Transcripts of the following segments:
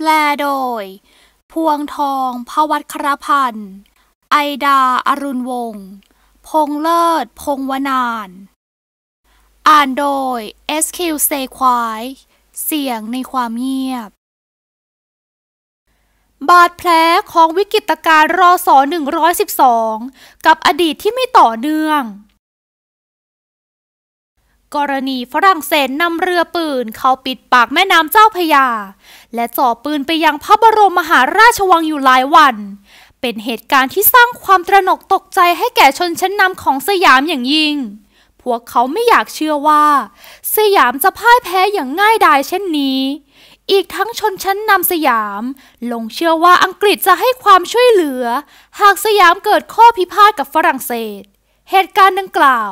แปลโดย พวงทองพวัตครพันธ์ ไอดา อรุณวงศ์ พงเลิศพงวนาน อ่านโดย SQ s ซควาย เสียงในความเงียบ บาดแผลของวิกฤตการณ์รอสอ 112 กับอดีตที่ไม่ต่อเนื่องกรณีฝรั่งเศสนำเรือปืนเข้าปิดปากแม่น้ำเจ้าพยา และจ่อปืนไปยังพระบรมมหาราชวังอยู่หลายวัน เป็นเหตุการณ์ที่สร้างความตระหนกตกใจให้แก่ชนชั้นนำของสยามอย่างยิ่ง พวกเขาไม่อยากเชื่อว่า สยามจะพ่ายแพ้อย่างง่ายดายเช่นนี้ อีกทั้งชนชั้นนำสยามลงเชื่อว่าอังกฤษจะให้ความช่วยเหลือ หากสยามเกิดข้อพิพาทกับฝรั่งเศสเหตุการณ์ดังกล่าว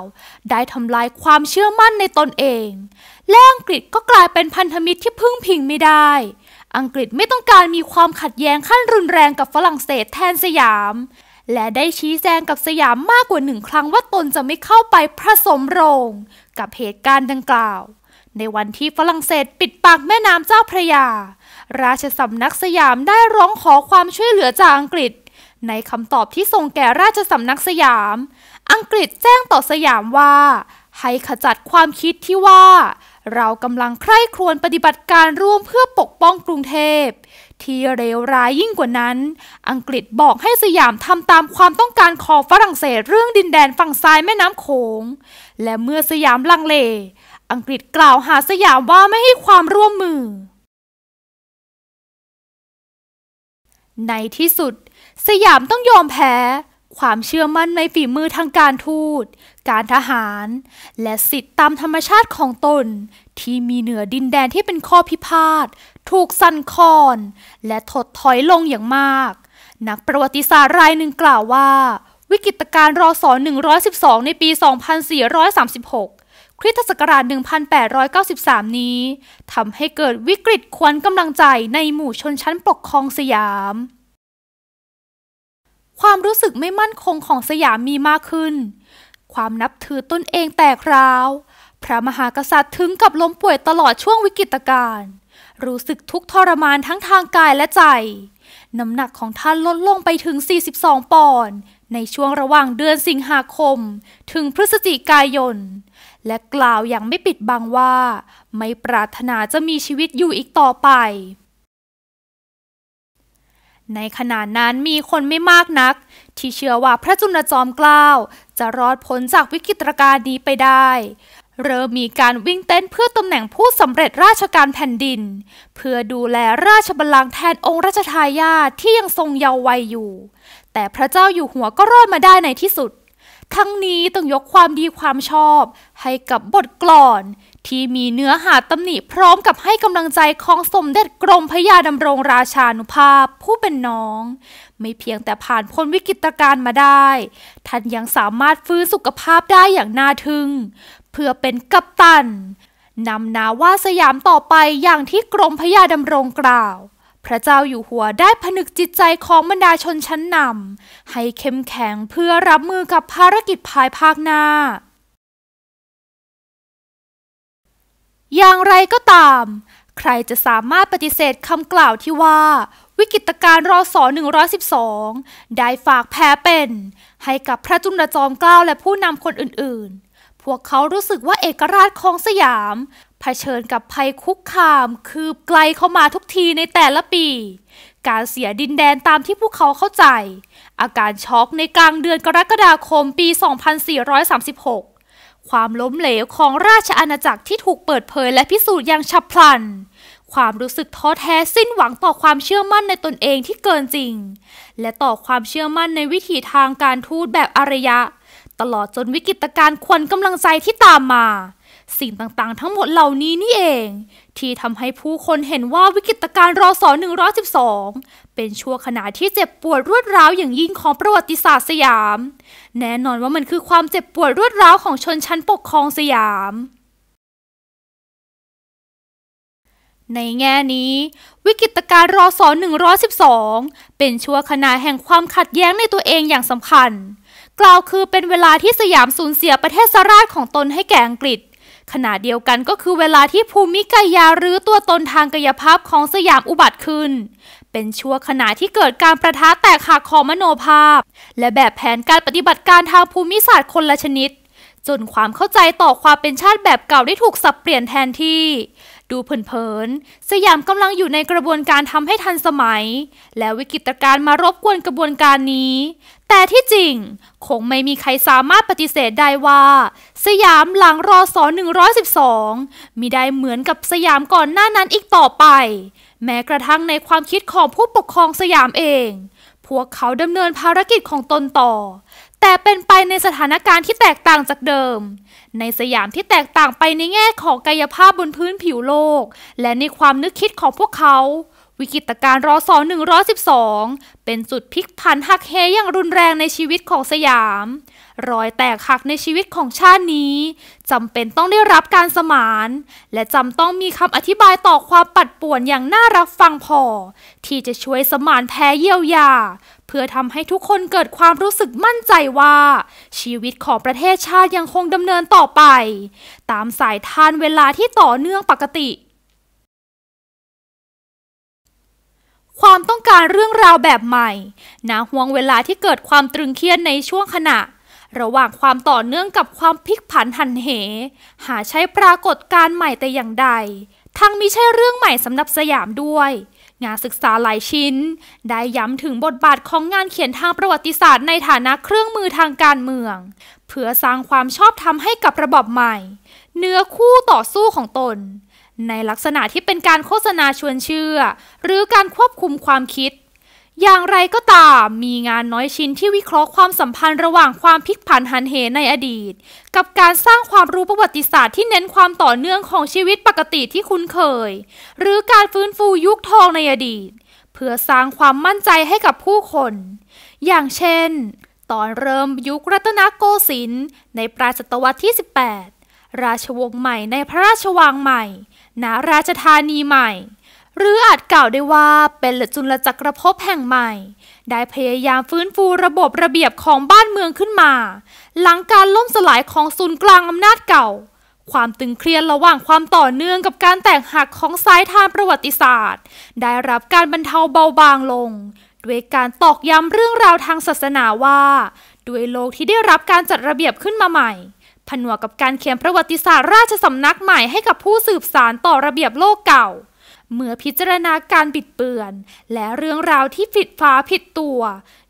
ได้ทำลายความเชื่อมั่นในตนเองและอังกฤษก็กลายเป็นพันธมิตรที่พึ่งพิงไม่ได้ อังกฤษไม่ต้องการมีความขัดแย้งขั้นรุนแรงกับฝรั่งเศสแทนสยาม และได้ชี้แจงกับสยามมากกว่าหนึ่งครั้งว่าตนจะไม่เข้าไปผสมโรงกับเหตุการณ์ดังกล่าว ในวันที่ฝรั่งเศสปิดปากแม่น้ำเจ้าพระยา ราชสำนักสยามได้ร้องขอความช่วยเหลือจากอังกฤษ ในคำตอบที่ส่งแก่ราชสำนักสยามอังกฤษแจ้งต่อสยามว่า ให้ขจัดความคิดที่ว่า เรากำลังใคร่ครวญปฏิบัติการร่วมเพื่อปกป้องกรุงเทพที่เลวร้ายยิ่งกว่านั้น อังกฤษบอกให้สยามทำตามความต้องการของฝรั่งเศสเรื่องดินแดนฝั่งซ้ายแม่น้ำโขงและเมื่อสยามลังเล อังกฤษกล่าวหาสยามว่าไม่ให้ความร่วมมือ ในที่สุดสยามต้องยอมแพ้ความเชื่อมั่นในฝีมือทางการทูต การทหาร และสิทธิตามธรรมชาติของตนที่มีเหนือดินแดนที่เป็นข้อพิพาท ถูกสั่นคลอน และถดถอยลงอย่างมาก นักประวัติศาสตร์รายหนึ่งกล่าวว่าวิกฤตการณ์รอสอ112ในปี 2436คริสตศักราช 1893 นี้ทำให้เกิดวิกฤตควนกำลังใจในหมู่ชนชั้นปกครองสยามความรู้สึกไม่มั่นคงของสยามมีมากขึ้น ความนับถือตนเองแตกร้าว พระมหากษัตริย์ถึงกับล้มป่วยตลอดช่วงวิกฤตการณ์ รู้สึกทุกทรมานทั้งทางกายและใจ น้ำหนักของท่านลดลงไปถึง 42 ปอนด์ในช่วงระหว่างเดือนสิงหาคมถึงพฤศจิกายน และกล่าวอย่างไม่ปิดบังว่า ไม่ปรารถนาจะมีชีวิตอยู่อีกต่อไปในขณะนั้นมีคนไม่มากนัก ที่เชื่อว่าพระจุลจอมเกล้าจะรอดพ้นจากวิกฤตการณ์นี้ไปได้ เริ่มมีการวิ่งเต้นเพื่อตำแหน่งผู้สำเร็จราชการแผ่นดิน เพื่อดูแลราชบัลลังก์แทนองค์รัชทายาทที่ยังทรงเยาว์วัยอยู่ แต่พระเจ้าอยู่หัวก็รอดมาได้ในที่สุดทั้งนี้ต้องยกความดีความชอบ ให้กับบทกลอน ที่มีเนื้อหาตำหนิพร้อมกับให้กำลังใจของสมเด็จกรมพระยาดำรงราชานุภาพผู้เป็นน้อง ไม่เพียงแต่ผ่านพ้นวิกฤตการณ์มาได้ ท่านยังสามารถฟื้นสุขภาพได้อย่างน่าทึ่งเพื่อเป็นกัปตันนำนาวาสยามต่อไปอย่างที่กรมพระยาดำรงกล่าวพระเจ้าอยู่หัวได้ผนึกจิตใจของบรรดาชนชั้นนำให้เข้มแข็งเพื่อรับมือกับภารกิจภายภาคหน้า อย่างไรก็ตาม ใครจะสามารถปฏิเสธคำกล่าวที่ว่า วิกฤตการรอสอ112ได้ฝากแพ้เป็น ให้กับพระจุลจอมเกล้าและผู้นำคนอื่นๆพวกเขารู้สึกว่าเอกราชของสยามเผชิญกับภัยคุกคามคืบไกลเข้ามาทุกทีในแต่ละปี การเสียดินแดนตามที่พวกเขาเข้าใจ อาการช็อกในกลางเดือนกรกฎาคมปี 2436 ความล้มเหลวของราชอาณาจักรที่ถูกเปิดเผยและพิสูจน์อย่างฉับพลัน ความรู้สึกท้อแท้สิ้นหวังต่อความเชื่อมั่นในตนเองที่เกินจริง และต่อความเชื่อมั่นในวิถีทางการทูตแบบอารยะตลอดจนวิกฤตการณ์ควันกำลังใจที่ตามมา สิ่งต่างๆทั้งหมดเหล่านี้นี่เอง ที่ทำให้ผู้คนเห็นว่าวิกฤตการณ์รอสอ112 เป็นชั่วขณะที่เจ็บปวดรวดร้าวอย่างยิ่งของประวัติศาสตร์สยาม แน่นอนว่ามันคือความเจ็บปวดรวดร้าวของชนชั้นปกครองสยาม ในแง่นี้ วิกฤตการณ์รอสอ112 เป็นชั่วขณะแห่งความขัดแย้งในตัวเองอย่างสำคัญกล่าวคือเป็นเวลาที่สยามสูญเสียประเทศสราชของตนให้แก่อังกฤษ ขณะเดียวกันก็คือเวลาที่ภูมิกายาหรือตัวตนทางกายภาพของสยามอุบัติขึ้น เป็นชั่วขณะที่เกิดการประทะแตกหักของมโนภาพ และแบบแผนการปฏิบัติการทางภูมิศาสตร์คนละชนิด จนความเข้าใจต่อความเป็นชาติแบบเก่าได้ถูกสับเปลี่ยนแทนที่ดูเพลินๆสยามกำลังอยู่ในกระบวนการทำให้ทันสมัย แล้ววิกฤตการณ์มารบกวนกระบวนการนี้ แต่ที่จริง คงไม่มีใครสามารถปฏิเสธได้ว่า สยามหลังรอส112มิได้เหมือนกับสยามก่อนหน้านั้นอีกต่อไป แม้กระทั่งในความคิดของผู้ปกครองสยามเอง พวกเขาดำเนินภารกิจของตนต่อแต่เป็นไปในสถานการณ์ที่แตกต่างจากเดิม ในสยามที่แตกต่างไปในแง่ของกายภาพบนพื้นผิวโลก และในความนึกคิดของพวกเขาวิกฤตการณ์รอสอ112 เป็นจุดพลิกผันหักเหอย่างรุนแรงในชีวิตของสยาม รอยแตกหักในชีวิตของชาตินี้ จำเป็นต้องได้รับการสมาน และจำต้องมีคำอธิบายต่อความปัดป่วนอย่างน่ารับฟังพอ ที่จะช่วยสมานแพ้เยียวยา เพื่อทำให้ทุกคนเกิดความรู้สึกมั่นใจว่า ชีวิตของประเทศชาติยังคงดำเนินต่อไป ตามสายทานเวลาที่ต่อเนื่องปกติความต้องการเรื่องราวแบบใหม่นะห่วงเวลาที่เกิดความตรึงเครียดในช่วงขณะ ระหว่างความต่อเนื่องกับความพลิกผันหันเห หาใช้ปรากฏการใหม่แต่อย่างใด ทั้งมิใช่เรื่องใหม่สำหรับสยามด้วย งานศึกษาหลายชิ้น ได้ย้ำถึงบทบาทของงานเขียนทางประวัติศาสตร์ในฐานะเครื่องมือทางการเมืองเพื่อสร้างความชอบธรรมให้กับระบอบใหม่เนื้อคู่ต่อสู้ของตนในลักษณะที่เป็นการโฆษณาชวนเชื่อ หรือการควบคุมความคิด อย่างไรก็ตามมีงานน้อยชิ้นที่วิเคราะห์ความสัมพันธ์ระหว่างความพลิกผันหันเหในอดีต กับการสร้างความรู้ประวัติศาสตร์ ที่เน้นความต่อเนื่องของชีวิตปกติที่คุ้นเคย หรือการฟื้นฟูยุคทองในอดีต เพื่อสร้างความมั่นใจให้กับผู้คน อย่างเช่น ตอนเริ่มยุครัตนโกสินทร์ในปลายศตวรรษที่ 18 ราชวงศ์ใหม่ในพระราชวังใหม่ณราชธานีใหม่ หรืออาจกล่าวได้ว่าเป็นหลจุลจักรภพแห่งใหม่ ได้พยายามฟื้นฟูระบบระเบียบของบ้านเมืองขึ้นมา หลังการล่มสลายของศูนย์กลางอำนาจเก่า ความตึงเครียดระหว่างความต่อเนื่องกับการแตกหักของสายทางประวัติศาสตร์ ได้รับการบรรเทาเบาบางลง ด้วยการตอกย้ำเรื่องราวทางศาสนาว่า ด้วยโลกที่ได้รับการจัดระเบียบขึ้นมาใหม่ผนวกกับการเขียนประวัติศาสตร์ราชสำนักใหม่ให้กับผู้สืบสารต่อระเบียบโลกเก่า เมื่อพิจารณาการบิดเบือน และเรื่องราวที่ผิดฟ้าผิดตัว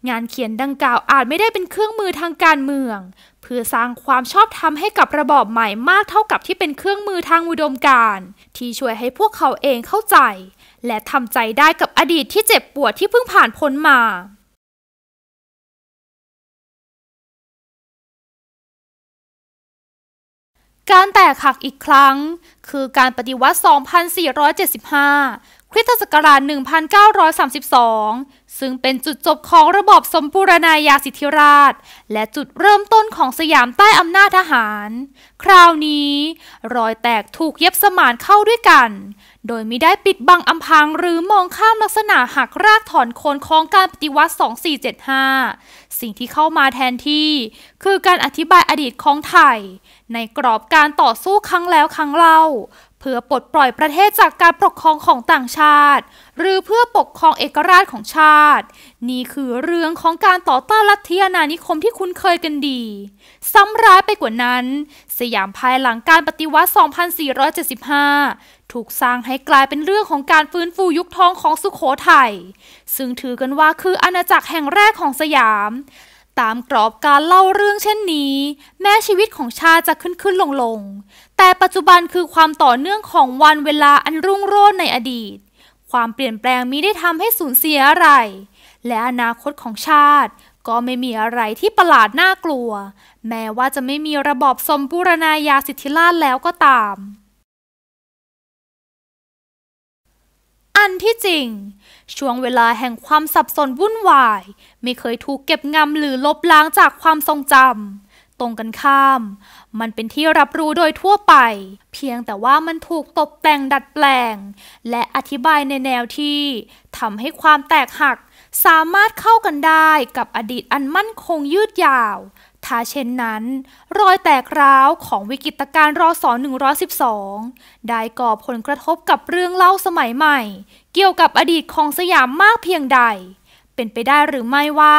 งานเขียนดังกล่าวอาจไม่ได้เป็นเครื่องมือทางการเมือง เพื่อสร้างความชอบธรรมให้กับระบอบใหม่มากเท่ากับที่เป็นเครื่องมือทางอุดมการณ์ที่ช่วยให้พวกเขาเองเข้าใจ และทำใจได้กับอดีตที่เจ็บปวดที่เพิ่งผ่านพ้นมาการแตกหักอีกครั้งคือการปฏิวัติ2475คริสตศักราช1932 ซึ่งเป็นจุดจบของระบอบสมบูรณาญาสิทธิราช และจุดเริ่มต้นของสยามใต้อำนาจทหาร คราวนี้ รอยแตกถูกเย็บสมานเข้าด้วยกัน โดยไม่ได้ปิดบังอำพางหรือมองข้ามลักษณะหักรากถอนโคนของการปฏิวัติ 2475 สิ่งที่เข้ามาแทนที่คือการอธิบายอดีตของไทย ในกรอบการต่อสู้ครั้งแล้วครั้งเล่าพื่อปลดปล่อยประเทศจากการปกครองของต่างชาติ หรือเพื่อปกครองเอกราชของชาติ นี่คือเรื่องของการต่อต้านลัทธิอาณานิคมที่คุ้นเคยกันดี ซ้ำร้ายไปกว่านั้น สยามภายหลังการปฏิวัติ 2475ถูกสร้างให้กลายเป็นเรื่องของการฟื้นฟูยุคทองของสุขโขทยัยซึ่งถือกันว่าคืออาณาจักรแห่งแรกของสยามตามกรอบการเล่าเรื่องเช่นนี้ แม้ชีวิตของชาจะขึ้นขึ้นลงลงแต่ปัจจุบันคือความต่อเนื่องของวันเวลาอันรุ่งโรจน์ในอดีต ความเปลี่ยนแปลงมิได้ทำให้สูญเสียอะไร และอนาคตของชาติก็ไม่มีอะไรที่ประหลาดน่ากลัว แม้ว่าจะไม่มีระบอบสมบูรณาญาสิทธิราชแล้วก็ตามอันที่จริง ช่วงเวลาแห่งความสับสนวุ่นวาย ไม่เคยถูกเก็บงำหรือลบล้างจากความทรงจำตรงกันข้าม มันเป็นที่รับรู้โดยทั่วไป เพียงแต่ว่ามันถูกตกแต่งดัดแปลง และอธิบายในแนวที่ทำให้ความแตกหัก สามารถเข้ากันได้กับอดีตอันมั่นคงยืดยาวถ้าเช่นนั้น รอยแตกร้าวของวิกฤตการณ์รอสอ112 ได้ก่อผลกระทบกับเรื่องเล่าสมัยใหม่ เกี่ยวกับอดีตของสยามมากเพียงใด เป็นไปได้หรือไม่ว่า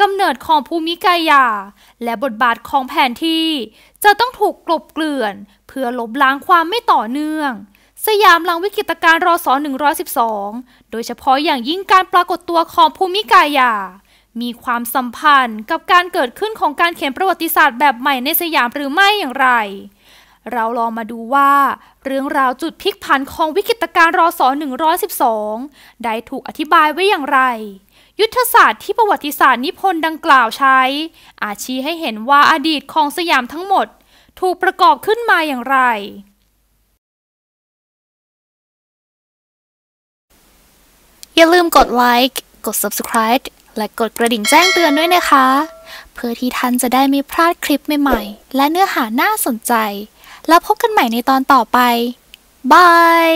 กำเนิดของภูมิกายา และบทบาทของแผนที่ จะต้องถูกกลบเกลื่อน เพื่อลบล้างความไม่ต่อเนื่อง สยามหลังวิกฤตการณ์รอสอ112 โดยเฉพาะอย่างยิ่งการปรากฏตัวของภูมิกายามีความสัมพันธ์กับการเกิดขึ้นของการเขียนประวัติศาสตร์แบบใหม่ในสยามหรือไม่อย่างไร เราลองมาดูว่า เรื่องราวจุดพลิกผันของวิกฤตการรอสอ112 ได้ถูกอธิบายไว้อย่างไร ยุทธศาสตร์ที่ประวัติศาสตร์นิพนธ์ดังกล่าวใช้ อาชี้ให้เห็นว่าอดีตของสยามทั้งหมด ถูกประกอบขึ้นมาอย่างไรอย่าลืมกดไลค์กด subscribe และกดกระดิ่งแจ้งเตือนด้วยนะคะ เพื่อที่ท่านจะได้ไม่พลาดคลิปใหม่ๆและเนื้อหาน่าสนใจ แล้วพบกันใหม่ในตอนต่อไปบาย